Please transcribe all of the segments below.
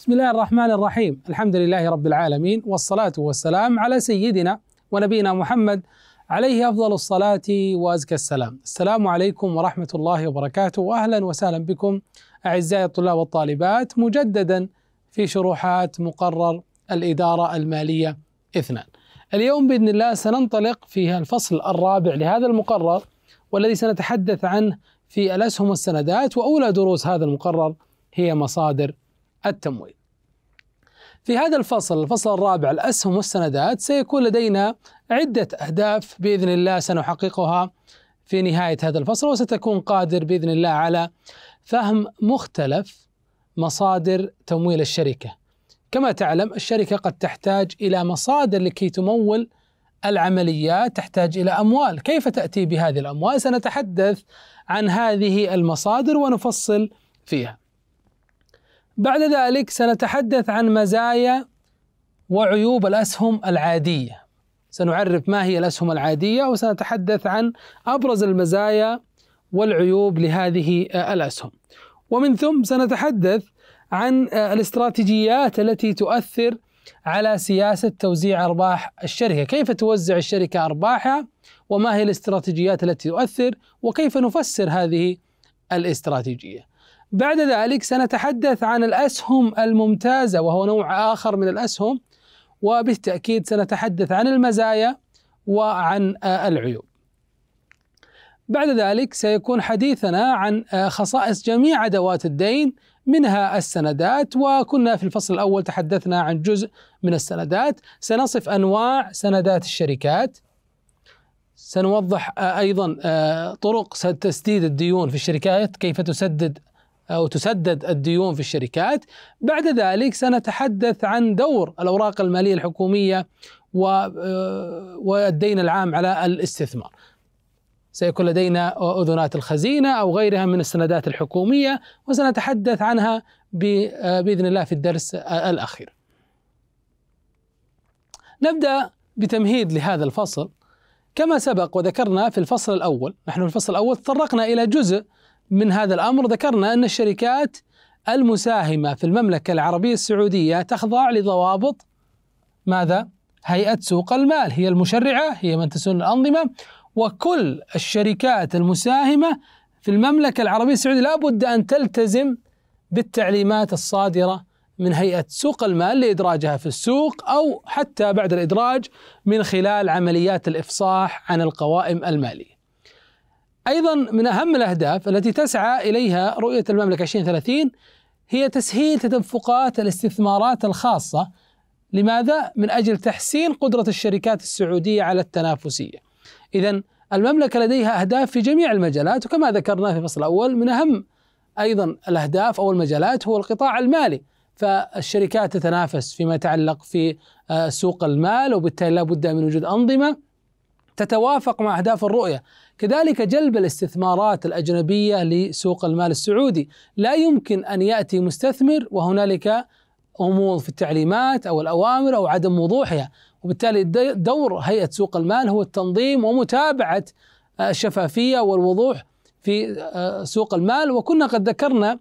بسم الله الرحمن الرحيم الحمد لله رب العالمين والصلاة والسلام على سيدنا ونبينا محمد عليه أفضل الصلاة وأزكى السلام السلام عليكم ورحمة الله وبركاته وأهلا وسهلا بكم أعزائي الطلاب والطالبات مجددا في شروحات مقرر الإدارة المالية اثنان اليوم بإذن الله سننطلق في الفصل الرابع لهذا المقرر والذي سنتحدث عنه في الأسهم والسندات وأولى دروس هذا المقرر هي مصادر التمويل. في هذا الفصل الفصل الرابع الأسهم والسندات سيكون لدينا عدة أهداف بإذن الله سنحققها في نهاية هذا الفصل وستكون قادر بإذن الله على فهم مختلف مصادر تمويل الشركة كما تعلم الشركة قد تحتاج إلى مصادر لكي تمول العمليات تحتاج إلى أموال كيف تأتي بهذه الأموال سنتحدث عن هذه المصادر ونفصل فيها بعد ذلك سنتحدث عن مزايا وعيوب الأسهم العادية سنعرف ما هي الأسهم العادية وسنتحدث عن أبرز المزايا والعيوب لهذه الأسهم ومن ثم سنتحدث عن الاستراتيجيات التي تؤثر على سياسة توزيع أرباح الشركة كيف توزع الشركة أرباحها وما هي الاستراتيجيات التي تؤثر وكيف نفسر هذه الاستراتيجية بعد ذلك سنتحدث عن الأسهم الممتازة وهو نوع آخر من الأسهم وبالتأكيد سنتحدث عن المزايا وعن آه، العيوب. بعد ذلك سيكون حديثنا عن آه، خصائص جميع أدوات الدين منها السندات وكنا في الفصل الأول تحدثنا عن جزء من السندات سنصف أنواع سندات الشركات سنوضح آه، أيضا طرق تسديد الديون في الشركات كيف تسدد وتسدد الديون في الشركات بعد ذلك سنتحدث عن دور الأوراق المالية الحكومية آه، والدين العام على الاستثمار سيكون لدينا أذنات الخزينة أو غيرها من السندات الحكومية وسنتحدث عنها آه، بإذن الله في الدرس آه، الأخير نبدأ بتمهيد لهذا الفصل كما سبق وذكرنا في الفصل الأول نحن في الفصل الأول تطرقنا إلى جزء من هذا الامر ذكرنا ان الشركات المساهمه في المملكه العربيه السعوديه تخضع لضوابط ماذا؟ هيئه سوق المال هي المشرعه هي من تسن الانظمه وكل الشركات المساهمه في المملكه العربيه السعوديه لابد ان تلتزم بالتعليمات الصادره من هيئه سوق المال لادراجها في السوق او حتى بعد الادراج من خلال عمليات الافصاح عن القوائم الماليه. أيضا من أهم الأهداف التي تسعى إليها رؤية المملكة 2030 هي تسهيل تدفقات الاستثمارات الخاصة لماذا؟ من أجل تحسين قدرة الشركات السعودية على التنافسية إذا المملكة لديها أهداف في جميع المجالات وكما ذكرنا في الفصل الأول من أهم أيضا الأهداف أو المجالات هو القطاع المالي فالشركات تتنافس فيما يتعلق في آه، سوق المال وبالتالي لا بد من وجود أنظمة تتوافق مع أهداف الرؤية كذلك جلب الاستثمارات الاجنبيه لسوق المال السعودي، لا يمكن ان ياتي مستثمر وهنالك غموض في التعليمات او الاوامر او عدم وضوحها، وبالتالي دور هيئه سوق المال هو التنظيم ومتابعه آه، الشفافيه والوضوح في آه، سوق المال وكنا قد ذكرنا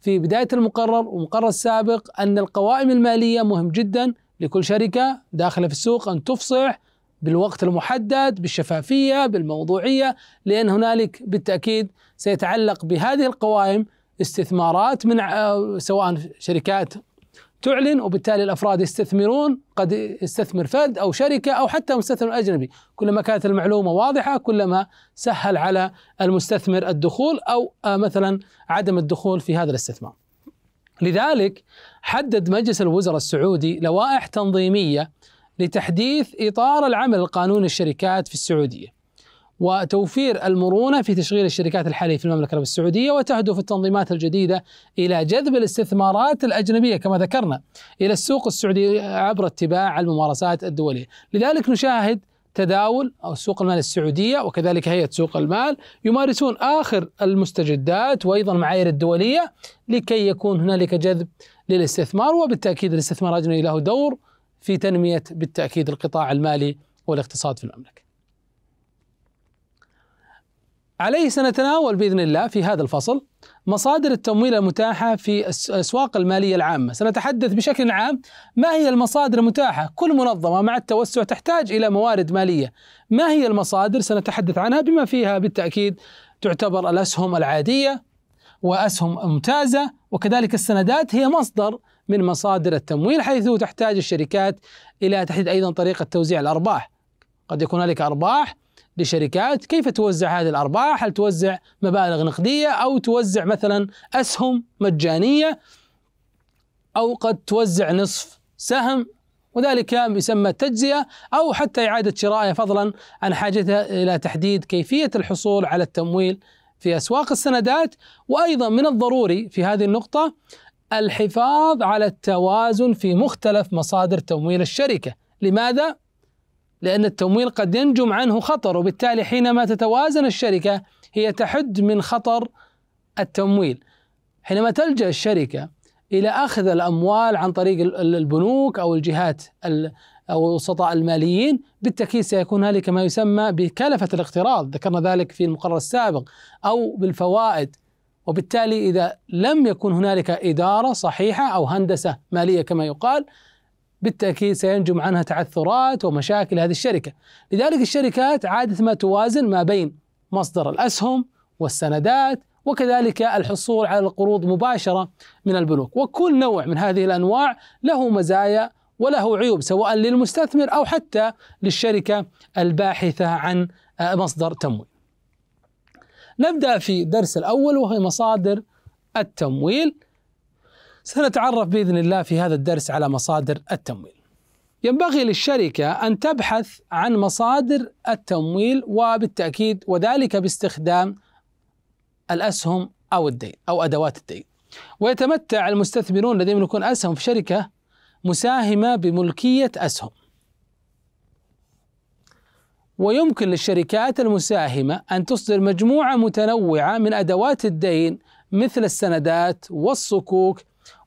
في بدايه المقرر والمقرر السابق ان القوائم الماليه مهم جدا لكل شركه داخله في السوق ان تفصح بالوقت المحدد بالشفافيه بالموضوعيه لان هنالك بالتاكيد سيتعلق بهذه القوائم استثمارات من سواء شركات تعلن وبالتالي الافراد يستثمرون قد يستثمر فرد او شركه او حتى مستثمر اجنبي، كلما كانت المعلومه واضحه كلما سهل على المستثمر الدخول او آه، مثلا عدم الدخول في هذا الاستثمار. لذلك حدد مجلس الوزراء السعودي لوائح تنظيميه لتحديث إطار العمل القانوني للشركات في السعودية وتوفير المرونة في تشغيل الشركات الحالية في المملكة العربية السعودية وتهدف التنظيمات الجديدة إلى جذب الاستثمارات الأجنبية كما ذكرنا إلى السوق السعودي عبر اتباع الممارسات الدولية لذلك نشاهد تداول أو سوق المال السعودية وكذلك هيئة سوق المال يمارسون آخر المستجدات وأيضا المعايير الدولية لكي يكون هنالك جذب للاستثمار وبالتأكيد الاستثمار الأجنبي له دور في تنميه بالتاكيد القطاع المالي والاقتصاد في المملكه. عليه سنتناول باذن الله في هذا الفصل مصادر التمويل المتاحه في الاسواق الماليه العامه، سنتحدث بشكل عام ما هي المصادر المتاحه؟ كل منظمه مع التوسع تحتاج الى موارد ماليه، ما هي المصادر؟ سنتحدث عنها بما فيها بالتاكيد تعتبر الاسهم العاديه وأسهم ممتازة وكذلك السندات هي مصدر من مصادر التمويل حيث تحتاج الشركات إلى تحديد أيضا طريقة توزيع الأرباح قد يكون هنالك أرباح لشركات كيف توزع هذه الأرباح هل توزع مبالغ نقدية أو توزع مثلا أسهم مجانية أو قد توزع نصف سهم وذلك يسمى التجزئة أو حتى إعادة شرائها فضلا عن حاجتها إلى تحديد كيفية الحصول على التمويل في أسواق السندات وأيضا من الضروري في هذه النقطة الحفاظ على التوازن في مختلف مصادر تمويل الشركة لماذا؟ لأن التمويل قد ينجم عنه خطر وبالتالي حينما تتوازن الشركة هي تحد من خطر التمويل حينما تلجأ الشركة إلى أخذ الأموال عن طريق البنوك أو الجهات أو وسطاء الماليين بالتأكيد سيكون هنالك ما يسمى بكلفة الاقتراض ذكرنا ذلك في المقرر السابق أو بالفوائد وبالتالي إذا لم يكن هنالك إدارة صحيحة أو هندسة مالية كما يقال بالتأكيد سينجم عنها تعثرات ومشاكل هذه الشركة لذلك الشركات عادة ما توازن ما بين مصدر الأسهم والسندات وكذلك الحصول على القروض مباشرة من البنوك وكل نوع من هذه الأنواع له مزايا وله عيوب سواء للمستثمر أو حتى للشركة الباحثة عن آه، مصدر تمويل نبدأ في الدرس الأول وهي مصادر التمويل سنتعرف باذن الله في هذا الدرس على مصادر التمويل. ينبغي للشركه ان تبحث عن مصادر التمويل وبالتاكيد وذلك باستخدام الاسهم او الدين او ادوات الدين. ويتمتع المستثمرون الذين يملكون اسهم في شركه مساهمة بملكية أسهم ويمكن للشركات المساهمة أن تصدر مجموعة متنوعة من أدوات الدين مثل السندات والصكوك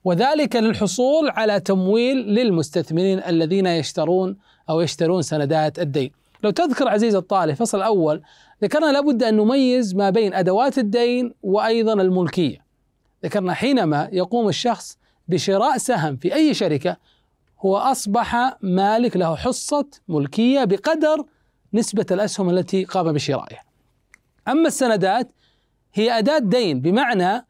وذلك للحصول على تمويل للمستثمرين الذين يشترون أو يشترون سندات الدين لو تذكر عزيز الطالب الفصل الأول ذكرنا لابد أن نميز ما بين أدوات الدين وأيضا الملكية ذكرنا حينما يقوم الشخص بشراء سهم في أي شركة هو أصبح مالك له حصة ملكية بقدر نسبة الأسهم التي قام بشرائها أما السندات هي أداة دين بمعنى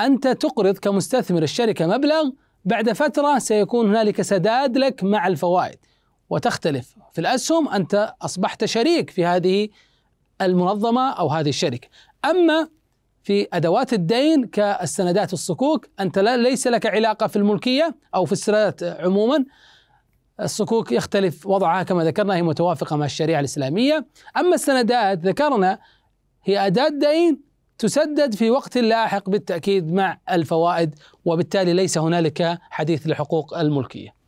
أنت تقرض كمستثمر الشركة مبلغ بعد فترة سيكون هنالك سداد لك مع الفوائد وتختلف في الأسهم أنت أصبحت شريك في هذه المنظمة أو هذه الشركة أما في ادوات الدين كالسندات الصكوك انت ليس لك علاقه في الملكيه او في السندات عموما الصكوك يختلف وضعها كما ذكرنا هي متوافقه مع الشريعه الاسلاميه اما السندات ذكرنا هي اداه دين تسدد في وقت لاحق بالتاكيد مع الفوائد وبالتالي ليس هنالك حديث لحقوق الملكيه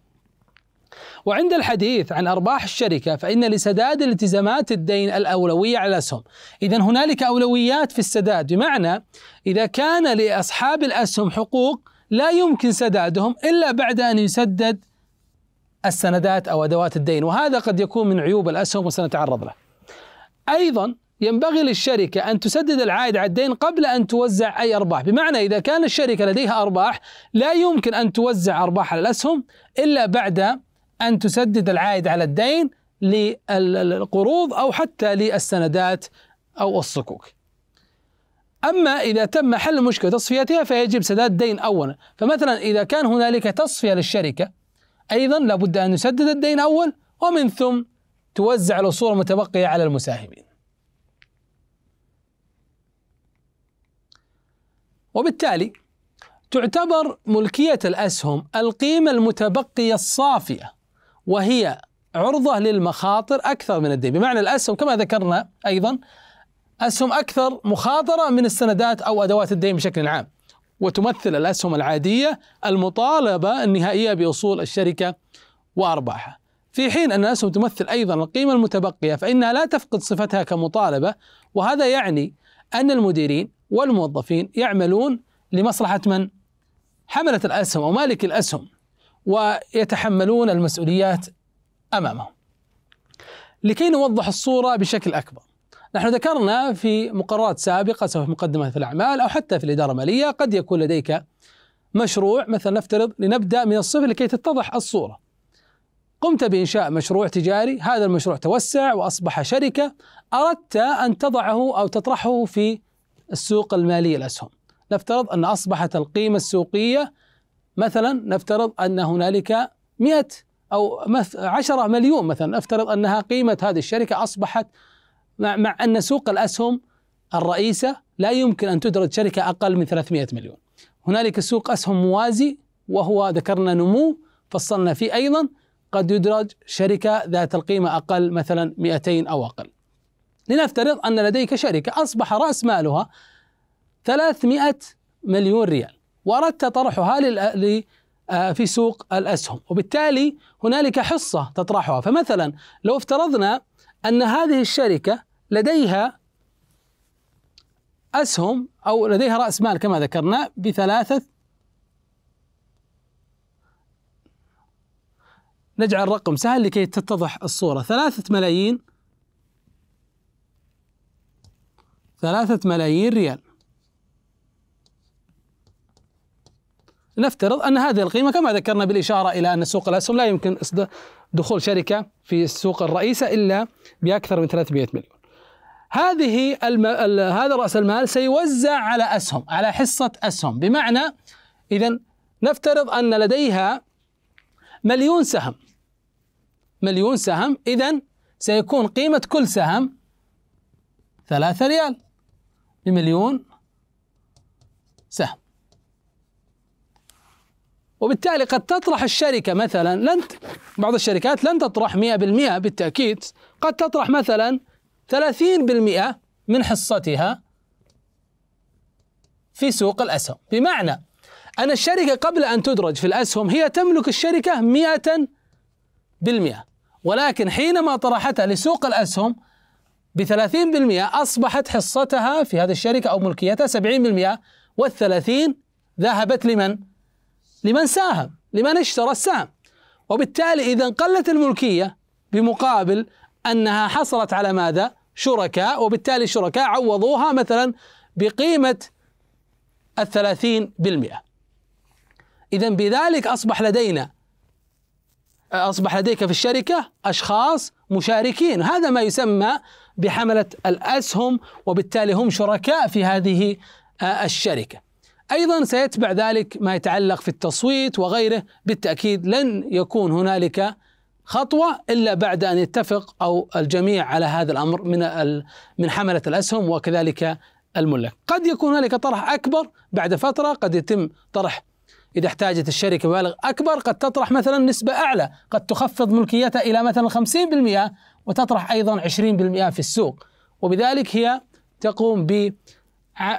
وعند الحديث عن أرباح الشركة فإن لسداد التزامات الدين الأولوية على الأسهم إذا هنالك أولويات في السداد بمعنى إذا كان لأصحاب الأسهم حقوق لا يمكن سدادهم إلا بعد أن يسدد السندات أو أدوات الدين وهذا قد يكون من عيوب الأسهم وسنتعرض له أيضا ينبغي للشركة أن تسدد العائد على الدين قبل أن توزع أي أرباح بمعنى إذا كان الشركة لديها أرباح لا يمكن أن توزع أرباح على الأسهم إلا بعد أن تسدد العائد على الدين للقروض أو حتى للسندات أو الصكوك أما إذا تم حل المشكلة وتصفيتها فيجب سداد دين أولا فمثلا إذا كان هنالك تصفية للشركة أيضا لابد أن نسدد الدين أول ومن ثم توزع الأصول المتبقية على المساهمين وبالتالي تعتبر ملكية الأسهم القيمة المتبقية الصافية وهي عرضة للمخاطر أكثر من الدين بمعنى الأسهم كما ذكرنا أيضا أسهم أكثر مخاطرة من السندات أو أدوات الدين بشكل عام وتمثل الأسهم العادية المطالبة النهائية بأصول الشركة وأرباحها في حين أن الأسهم تمثل أيضا القيمة المتبقية فإنها لا تفقد صفتها كمطالبة وهذا يعني أن المديرين والموظفين يعملون لمصلحة من حملة الأسهم أو مالك الأسهم ويتحملون المسؤوليات امامهم. لكي نوضح الصوره بشكل اكبر. نحن ذكرنا في مقررات سابقه سواء في مقدمه الاعمال او حتى في الاداره الماليه قد يكون لديك مشروع مثلا نفترض لنبدا من الصفر لكي تتضح الصوره. قمت بانشاء مشروع تجاري، هذا المشروع توسع واصبح شركه، اردت ان تضعه او تطرحه في السوق المالي الاسهم. نفترض ان اصبحت القيمه السوقيه مثلا نفترض أن هنالك 100 أو 10 مليون مثلا نفترض أنها قيمة هذه الشركة أصبحت مع, مع أن سوق الأسهم الرئيسة لا يمكن أن تدرج شركة أقل من 300 مليون هنالك سوق أسهم موازي وهو ذكرنا نمو فصلنا فيه أيضا قد يدرج شركة ذات القيمة أقل مثلا 200 أو أقل لنفترض أن لديك شركة أصبح رأس مالها 300 مليون ريال واردت طرحها آه، آه، في سوق الاسهم، وبالتالي هنالك حصه تطرحها، فمثلا لو افترضنا ان هذه الشركه لديها اسهم او لديها راس مال كما ذكرنا بثلاثه نجعل رقم سهل لكي تتضح الصوره، ثلاثه ملايين ثلاثه ملايين ريال نفترض أن هذه القيمة كما ذكرنا بالإشارة إلى أن سوق الأسهم لا يمكن دخول شركة في السوق الرئيسة إلا بأكثر من 300 مليون هذه الم... هذا رأس المال سيوزع على أسهم على حصة أسهم بمعنى إذا نفترض أن لديها مليون سهم مليون سهم إذا سيكون قيمة كل سهم ثلاثة ريال بمليون سهم وبالتالي قد تطرح الشركة مثلا لن بعض الشركات لن تطرح 100% بالتأكيد قد تطرح مثلا 30% من حصتها في سوق الأسهم بمعنى أن الشركة قبل أن تدرج في الأسهم هي تملك الشركة 100% ولكن حينما طرحتها لسوق الأسهم ب 30% أصبحت حصتها في هذه الشركة أو ملكيتها 70% وال 30 ذهبت لمن؟ لمن ساهم لمن اشترى السهم وبالتالي إذا قلت الملكية بمقابل أنها حصلت على ماذا؟ شركاء وبالتالي الشركاء عوضوها مثلا بقيمة الثلاثين بالمئة إذا بذلك أصبح لدينا أصبح لديك في الشركة أشخاص مشاركين هذا ما يسمى بحملة الأسهم وبالتالي هم شركاء في هذه آه، الشركة أيضا سيتبع ذلك ما يتعلق في التصويت وغيره بالتأكيد لن يكون هنالك خطوة إلا بعد أن يتفق أو الجميع على هذا الأمر من من حملة الأسهم وكذلك الملاك قد يكون هنالك طرح أكبر بعد فترة قد يتم طرح إذا احتاجت الشركة مبالغ أكبر قد تطرح مثلا نسبة أعلى قد تخفض ملكيتها إلى مثلا 50% وتطرح أيضا 20% في السوق وبذلك هي تقوم ب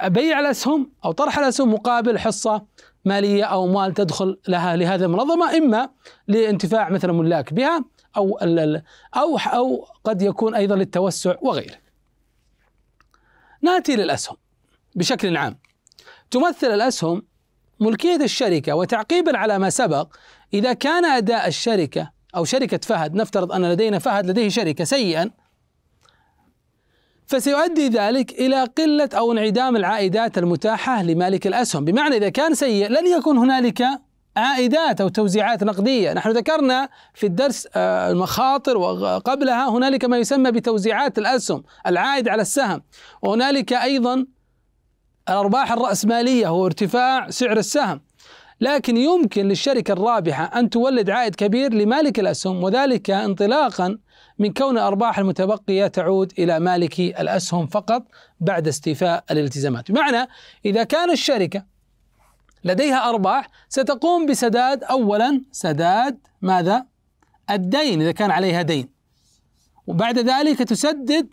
بيع الاسهم او طرح الاسهم مقابل حصه ماليه او اموال تدخل لها لهذه المنظمه اما لانتفاع مثلا ملاك بها او او او قد يكون ايضا للتوسع وغيره. ناتي للاسهم بشكل عام. تمثل الاسهم ملكيه الشركه وتعقيبا على ما سبق اذا كان اداء الشركه او شركه فهد نفترض ان لدينا فهد لديه شركه سيئا فسيؤدي ذلك إلى قلة أو انعدام العائدات المتاحة لمالك الأسهم بمعنى إذا كان سيء لن يكون هنالك عائدات أو توزيعات نقدية نحن ذكرنا في الدرس آه، المخاطر وقبلها هنالك ما يسمى بتوزيعات الأسهم العائد على السهم وهنالك أيضا الأرباح الرأسمالية هو ارتفاع سعر السهم لكن يمكن للشركة الرابحة أن تولد عائد كبير لمالك الأسهم وذلك انطلاقا من كون الأرباح المتبقية تعود إلى مالكي الأسهم فقط بعد استيفاء الالتزامات بمعنى إذا كان الشركة لديها أرباح ستقوم بسداد أولا سداد ماذا؟ الدين إذا كان عليها دين وبعد ذلك تسدد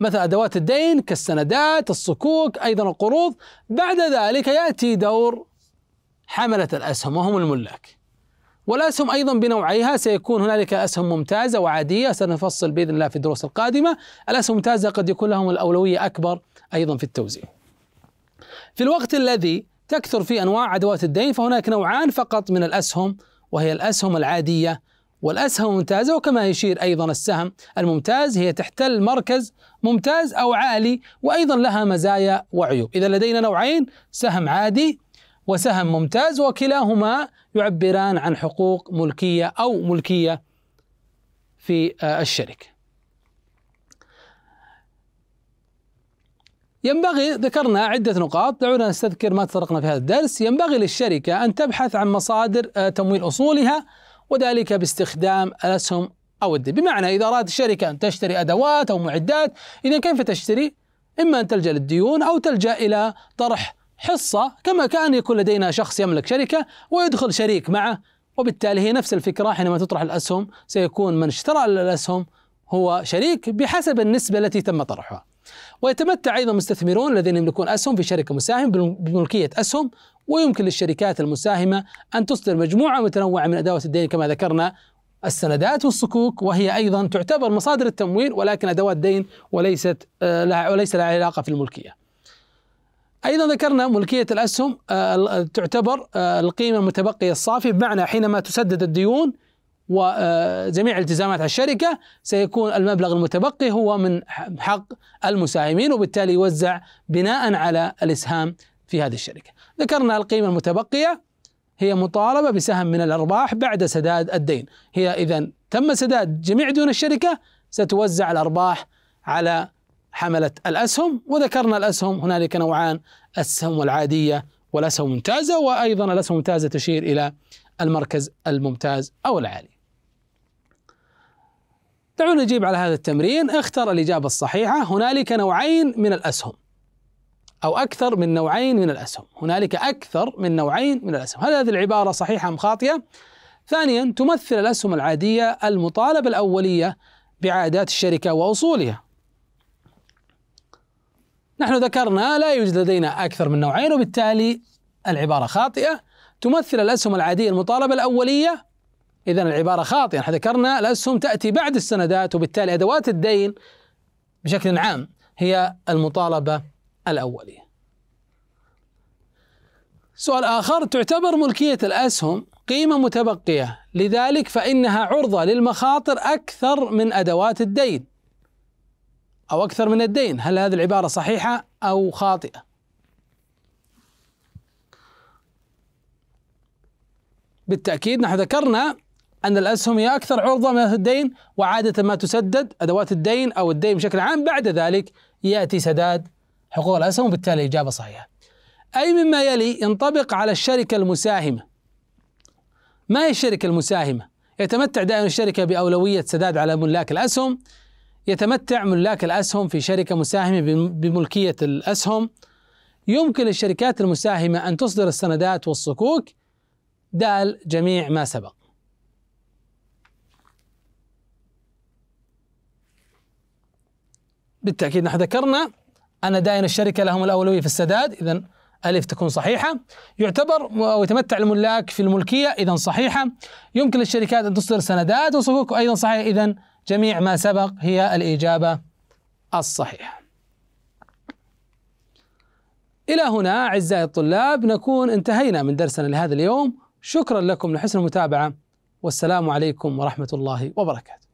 مثل أدوات الدين كالسندات الصكوك أيضا القروض بعد ذلك يأتي دور حملة الأسهم وهم الملاك والأسهم أيضا بنوعيها سيكون هنالك أسهم ممتازة وعادية سنفصل بإذن الله في الدروس القادمة الأسهم الممتازة قد يكون لهم الأولوية أكبر أيضا في التوزيع في الوقت الذي تكثر فيه أنواع عدوات الدين فهناك نوعان فقط من الأسهم وهي الأسهم العادية والأسهم الممتازة وكما يشير أيضا السهم الممتاز هي تحتل مركز ممتاز أو عالي وأيضا لها مزايا وعيوب إذا لدينا نوعين سهم عادي وسهم ممتاز وكلاهما يعبران عن حقوق ملكيه او ملكيه في آه، الشركه. ينبغي ذكرنا عدة نقاط دعونا نستذكر ما تطرقنا في هذا الدرس ينبغي للشركة أن تبحث عن مصادر آه، تمويل أصولها وذلك باستخدام الأسهم أو الدين بمعنى إذا أرادت الشركة أن تشتري أدوات أو معدات إذا كيف تشتري؟ إما أن تلجأ للديون أو تلجأ إلى طرح حصة كما كان يكون لدينا شخص يملك شركة ويدخل شريك معه وبالتالي هي نفس الفكرة حينما تطرح الأسهم سيكون من اشترى الأسهم هو شريك بحسب النسبة التي تم طرحها ويتمتع أيضا مستثمرون الذين يملكون أسهم في شركة مساهمة بملكية أسهم ويمكن للشركات المساهمة أن تصدر مجموعة متنوعة من أدوات الدين كما ذكرنا السندات والصكوك وهي أيضا تعتبر مصادر التمويل ولكن أدوات دين وليست آه، وليس لها علاقة في الملكية ايضا ذكرنا ملكيه الاسهم آه، تعتبر آه، القيمه المتبقيه الصافيه بمعنى حينما تسدد الديون وجميع آه، التزامات الشركه سيكون المبلغ المتبقي هو من حق المساهمين وبالتالي يوزع بناء على الاسهام في هذه الشركه. ذكرنا القيمه المتبقيه هي مطالبه بسهم من الارباح بعد سداد الدين، هي اذا تم سداد جميع ديون الشركه ستوزع الارباح على حملة الأسهم وذكرنا الأسهم هنالك نوعان السهم العادية والأسهم الممتازة وأيضا الأسهم الممتازة تشير إلى المركز الممتاز أو العالي دعونا نجيب على هذا التمرين اختر الإجابة الصحيحة هنالك نوعين من الأسهم أو أكثر من نوعين من الأسهم هنالك أكثر من نوعين من الأسهم هل هذه العبارة صحيحة أم خاطئة؟ ثانيا تمثل الأسهم العادية المطالبة الأولية بعادات الشركة وأصولها نحن ذكرنا لا يوجد لدينا أكثر من نوعين وبالتالي العبارة خاطئة تمثل الأسهم العادية المطالبة الأولية إذا العبارة خاطئة نحن ذكرنا الأسهم تأتي بعد السندات وبالتالي أدوات الدين بشكل عام هي المطالبة الأولية سؤال آخر تعتبر ملكية الأسهم قيمة متبقية لذلك فإنها عرضة للمخاطر أكثر من أدوات الدين أو أكثر من الدين هل هذه العبارة صحيحة أو خاطئة بالتأكيد نحن ذكرنا أن الأسهم هي أكثر عرضة من الدين وعادة ما تسدد أدوات الدين أو الدين بشكل عام بعد ذلك يأتي سداد حقوق الأسهم وبالتالي الإجابة صحيحة أي مما يلي ينطبق على الشركة المساهمة ما هي الشركة المساهمة؟ يتمتع دائما الشركة بأولوية سداد على ملاك الأسهم يتمتع ملاك الأسهم في شركة مساهمة بملكية الأسهم يمكن للشركات المساهمة أن تصدر السندات والصكوك دال جميع ما سبق بالتأكيد نحن ذكرنا أن دائن الشركة لهم الأولوية في السداد إذا ألف تكون صحيحة يعتبر ويتمتع الملاك في الملكية إذا صحيحة يمكن للشركات أن تصدر سندات وصكوك أيضا صحيحة إذا جميع ما سبق هي الإجابة الصحيحة إلى هنا أعزائي الطلاب نكون انتهينا من درسنا لهذا اليوم شكرا لكم لحسن المتابعة والسلام عليكم ورحمة الله وبركاته